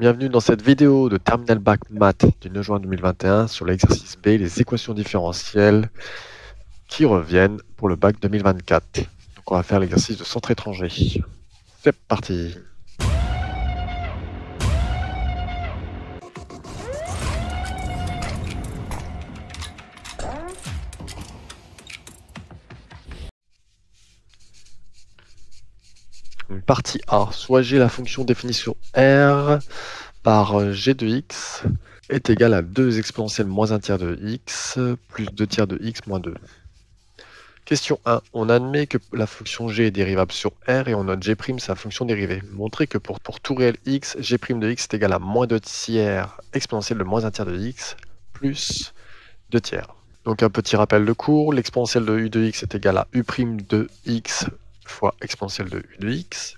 Bienvenue dans cette vidéo de Terminal Bac Math du 9 juin 2021 sur l'exercice B, les équations différentielles qui reviennent pour le bac 2024. Donc on va faire l'exercice de centre étranger. C'est parti partie A. Soit g la fonction définie sur R par g de x est égale à 2 exponentielle moins 1 tiers de x plus 2 tiers de x moins 2. Question 1. On admet que la fonction g est dérivable sur R et on note g' sa fonction dérivée. Montrer que pour, tout réel x, g' de x est égal à moins 2 tiers exponentielle de moins 1 tiers de x plus 2 tiers. Donc un petit rappel de cours, l'exponentielle de u de x est égale à u' de x fois exponentielle de u de x.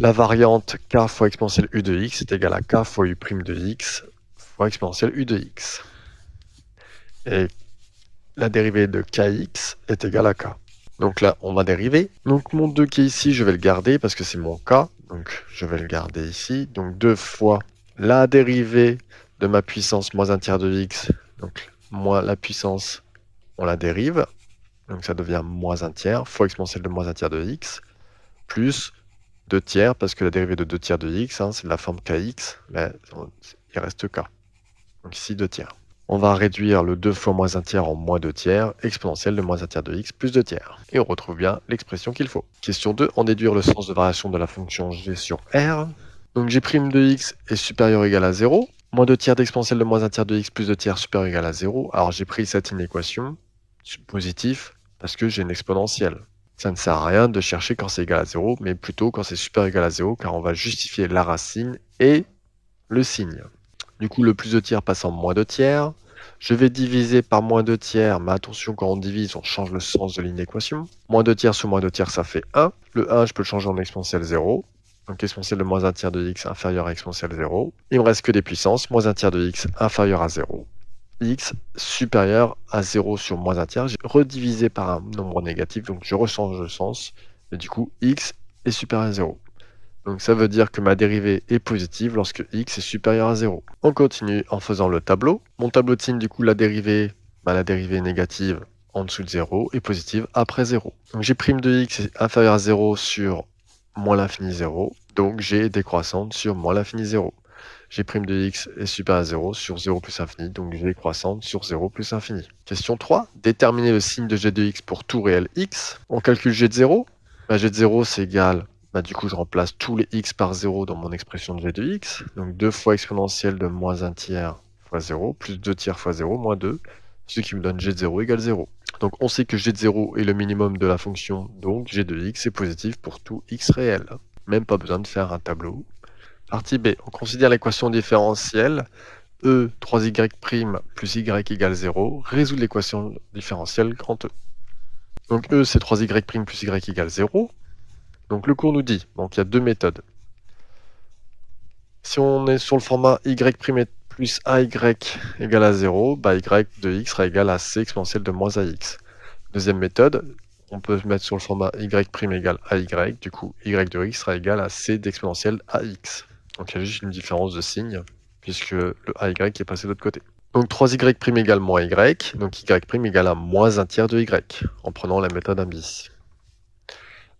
La variante k fois exponentielle u de x est égale à k fois u prime de x fois exponentielle u de x. Et la dérivée de kx est égale à k. Donc là, on va dériver. Donc mon 2 qui est ici, je vais le garder parce que c'est mon k. Donc je vais le garder ici. Donc 2 fois la dérivée de ma puissance moins un tiers de x. Donc moins la puissance, on la dérive. Donc ça devient moins un tiers fois exponentielle de moins un tiers de x. Plus 2 tiers, parce que la dérivée de 2 tiers de x, hein, c'est de la forme kx, mais il reste k. Donc ici 2 tiers. On va réduire le 2 fois moins 1 tiers en moins 2 tiers, exponentielle de moins 1 tiers de x plus 2 tiers. Et on retrouve bien l'expression qu'il faut. Question 2, en déduire le sens de variation de la fonction g sur r. Donc g' de x est supérieur ou égal à 0. Moins 2 tiers d'exponentielle de moins 1 tiers de x plus 2 tiers supérieur ou égal à 0. Alors j'ai pris cette inéquation, positif, parce que j'ai une exponentielle. Ça ne sert à rien de chercher quand c'est égal à 0, mais plutôt quand c'est super égal à 0, car on va justifier la racine et le signe. Du coup, le plus de tiers passe en moins de tiers. Je vais diviser par moins de tiers, mais attention, quand on divise, on change le sens de l'inéquation. Moins de tiers sur moins de tiers, ça fait 1. Le 1, je peux le changer en exponentielle 0. Donc exponentiel de moins 1 tiers de x inférieur à exponentielle 0. Il me reste que des puissances, moins 1 tiers de x inférieur à 0 x supérieur à 0 sur moins 1 tiers. J'ai redivisé par un nombre négatif, donc je rechange le sens. Et du coup, x est supérieur à 0. Donc ça veut dire que ma dérivée est positive lorsque x est supérieur à 0. On continue en faisant le tableau. Mon tableau de du coup, la dérivée, bah, la dérivée négative en dessous de 0 et positive après 0. Donc j'ai prime de x inférieur à 0 sur moins l'infini 0. Donc j'ai décroissante sur moins l'infini 0. G' de x est supérieur à 0 sur 0 plus infini, donc g croissante sur 0 plus infini. Question 3. Déterminer le signe de g de x pour tout réel x. On calcule g de 0. Bah, g de 0, c'est égal bah, du coup, je remplace tous les x par 0 dans mon expression de g de x. Donc 2 fois exponentielle de moins 1 tiers fois 0, plus 2 tiers fois 0, moins 2, ce qui me donne g de 0 égale 0. Donc on sait que g de 0 est le minimum de la fonction, donc g de x est positif pour tout x réel. Même pas besoin de faire un tableau. Partie B, on considère l'équation différentielle E 3y' plus y égale 0, résoudre l'équation différentielle E. Donc E c'est 3y' plus y égale 0. Donc le cours nous dit, donc il y a deux méthodes. Si on est sur le format y' plus ay égale à 0, bah y de x sera égal à c exponentielle de moins ax. Deuxième méthode, on peut mettre sur le format y' égale à du coup y de x sera égal à c d'exponentielle ax. Donc il y a juste une différence de signe, puisque le AY est passé de l'autre côté. Donc 3y égale moins y, donc y prime égale à moins un tiers de y, en prenant la méthode bis.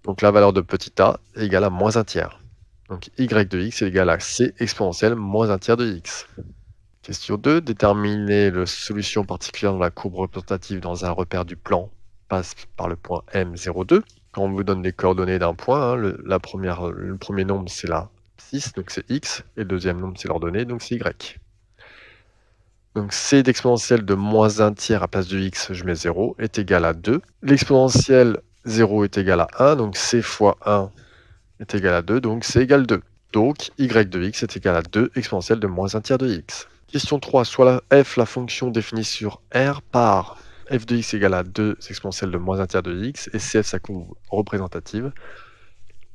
Donc la valeur de petit a est égale à moins un tiers. Donc y de x est égal à c exponentielle moins un tiers de x. Question 2, déterminer la solution particulière de la courbe représentative dans un repère du plan passe par le point M02. Quand on vous donne les coordonnées d'un point, hein, le, la première, le premier nombre c'est là. 6, donc c'est x, et le deuxième nombre, c'est l'ordonnée, donc c'est y. Donc c d'exponentielle de moins 1 tiers à place de x, je mets 0, est égal à 2. L'exponentielle 0 est égal à 1, donc c fois 1 est égal à 2, donc c'est égal 2. Donc y de x est égal à 2 exponentielle de moins 1 tiers de x. Question 3. Soit la f, la fonction définie sur R par f de x égale à 2 exponentielle de moins 1 tiers de x, et cf, sa courbe représentative.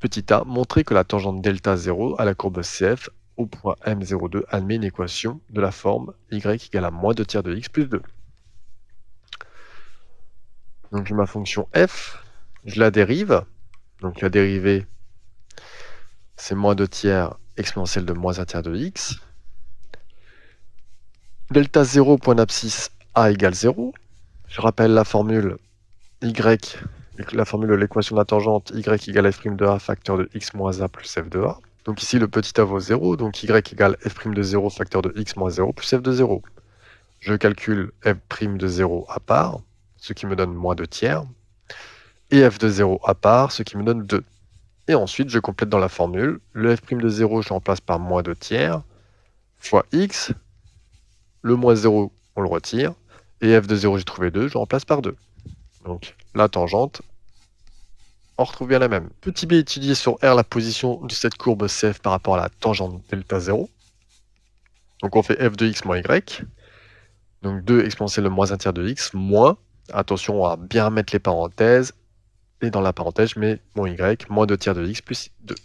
Petit a, montrer que la tangente delta 0 à la courbe CF au point M02 admet une équation de la forme y égale à moins 2 tiers de x plus 2. Donc j'ai ma fonction f, je la dérive, donc la dérivée c'est moins 2 tiers exponentielle de moins 1 tiers de x. Delta 0 point d'abscisse a égale 0. Je rappelle la formule y la formule de l'équation de la tangente y égale f' de a facteur de x moins a plus f de a. Donc ici, le petit a vaut 0, donc y égale f' de 0 facteur de x moins 0 plus f de 0. Je calcule f' de 0 à part, ce qui me donne moins 2 tiers, et f de 0 à part, ce qui me donne 2. Et ensuite, je complète dans la formule. Le f' de 0, je remplace par moins 2 tiers, fois x, le moins 0, on le retire, et f de 0, j'ai trouvé 2, je remplace par 2. Donc la tangente, on retrouve bien la même. Petit b étudier sur R la position de cette courbe CF par rapport à la tangente delta 0. Donc on fait f de x moins y. Donc 2 exponentielle le moins 1 tiers de x moins, attention va bien mettre les parenthèses, et dans la parenthèse je mets mon y, moins 2 tiers de x plus 2.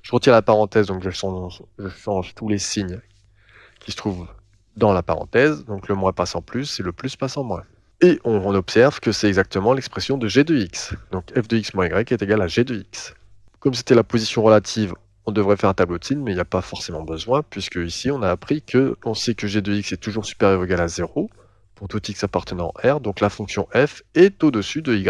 Je retire la parenthèse, donc je change tous les signes qui se trouvent dans la parenthèse. Donc le moins passe en plus et le plus passe en moins. Et on, observe que c'est exactement l'expression de g de x. Donc f de x moins y est égal à g de x. Comme c'était la position relative, on devrait faire un tableau de signe, mais il n'y a pas forcément besoin, puisque ici on a appris que on sait que g de x est toujours supérieur ou égal à 0 pour tout x appartenant à R, donc la fonction f est au-dessus de y,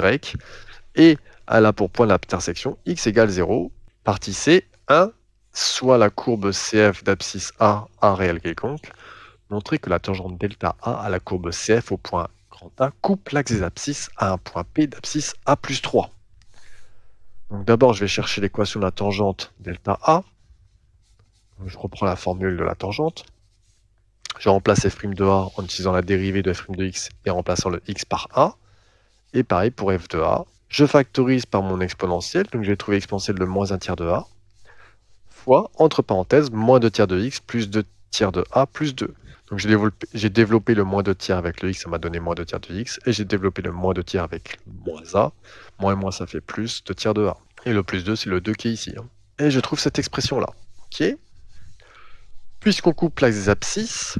et elle a pour point d'intersection x égale 0, partie C, 1, soit la courbe CF d'abscisse A à réel quelconque, montrer que la tangente delta A à la courbe CF au point coupe l'axe des abscisses à un point P d'abscisse A plus 3. Donc d'abord, je vais chercher l'équation de la tangente delta A. je reprends la formule de la tangente. Je remplace f' de A en utilisant la dérivée de f' de x et en remplaçant le x par A. Et pareil pour f de A. Je factorise par mon exponentielle, donc je vais trouver exponentielle de moins 1 tiers de A, fois, entre parenthèses, moins 2 tiers de x plus 2 tiers de A plus 2. Donc j'ai développé, le moins de tiers avec le x, ça m'a donné moins de tiers de x, et j'ai développé le moins de tiers avec moins a. Moins et moins, ça fait plus de tiers de a. Et le plus 2, c'est le 2 qui est ici. Hein. Et je trouve cette expression-là, qui est, puisqu'on coupe l'axe des abscisses,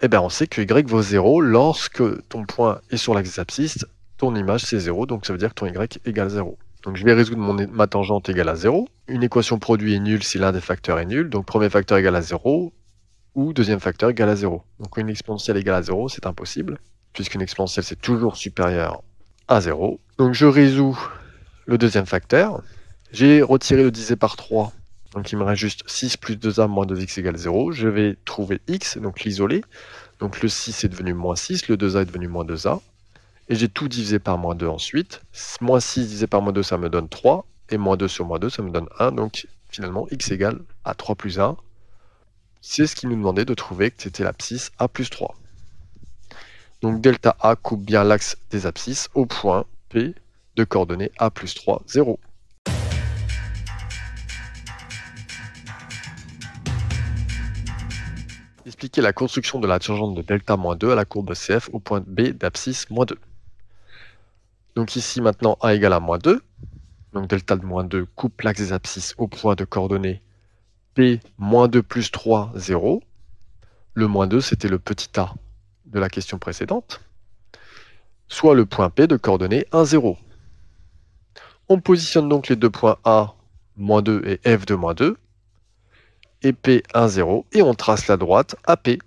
eh ben on sait que y vaut 0 lorsque ton point est sur l'axe des abscisses, ton image c'est 0, donc ça veut dire que ton y égale 0. Donc je vais résoudre mon, ma tangente égale à 0. Une équation produit est nulle si l'un des facteurs est nul. Donc premier facteur égale à 0, ou deuxième facteur égal à 0. Donc une exponentielle égale à 0, c'est impossible, puisqu'une exponentielle c'est toujours supérieur à 0. Donc je résous le deuxième facteur. J'ai retiré le divisé par 3, donc il me reste juste 6 plus 2a moins 2x égale 0. Je vais trouver x, donc l'isoler. Donc le 6 est devenu moins 6, le 2a est devenu moins 2a. Et j'ai tout divisé par moins 2 ensuite. Moins 6 divisé par moins 2, ça me donne 3. Et moins 2 sur moins 2, ça me donne 1. Donc finalement, x égale à 3 plus 1, c'est ce qui nous demandait de trouver que c'était l'abscisse A plus 3. Donc delta A coupe bien l'axe des abscisses au point P de coordonnées A plus 3, 0. Expliquer la construction de la tangente de delta moins 2 à la courbe CF au point B d'abscisse moins 2. Donc ici maintenant A égale à moins 2. Donc delta de moins 2 coupe l'axe des abscisses au point de coordonnées P moins 2 plus 3, 0. Le moins 2, c'était le petit a de la question précédente. Soit le point P de coordonnées 1, 0. On positionne donc les deux points A, moins 2 et F de moins 2, et P, 1, 0, et on trace la droite AP. Et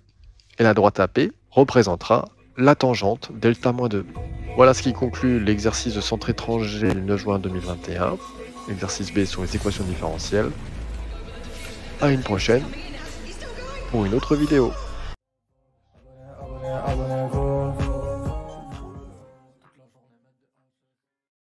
la droite AP représentera la tangente delta moins 2. Voilà ce qui conclut l'exercice de centre étranger le 9 juin 2021. L'exercice B sur les équations différentielles à une prochaine pour une autre vidéo.